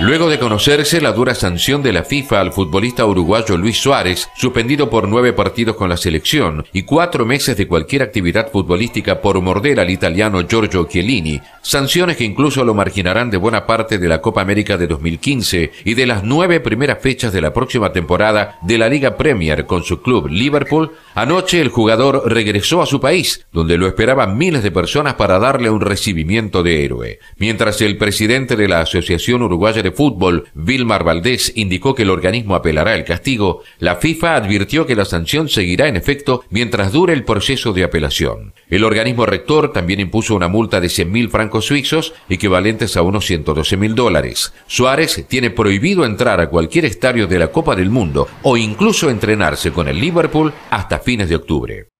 Luego de conocerse la dura sanción de la FIFA al futbolista uruguayo Luis Suárez, suspendido por nueve partidos con la selección y cuatro meses de cualquier actividad futbolística por morder al italiano Giorgio Chiellini, sanciones que incluso lo marginarán de buena parte de la Copa América de 2015 y de las nueve primeras fechas de la próxima temporada de la Liga Premier con su club Liverpool, anoche el jugador regresó a su país, donde lo esperaban miles de personas para darle un recibimiento de héroe. Mientras el presidente de la Asociación Uruguaya de Fútbol, Vilmar Valdés, indicó que el organismo apelará el castigo, la FIFA advirtió que la sanción seguirá en efecto mientras dure el proceso de apelación. El organismo rector también impuso una multa de 100.000 francos suizos, equivalentes a unos 112.000 dólares. Suárez tiene prohibido entrar a cualquier estadio de la Copa del Mundo o incluso entrenarse con el Liverpool hasta fines de octubre.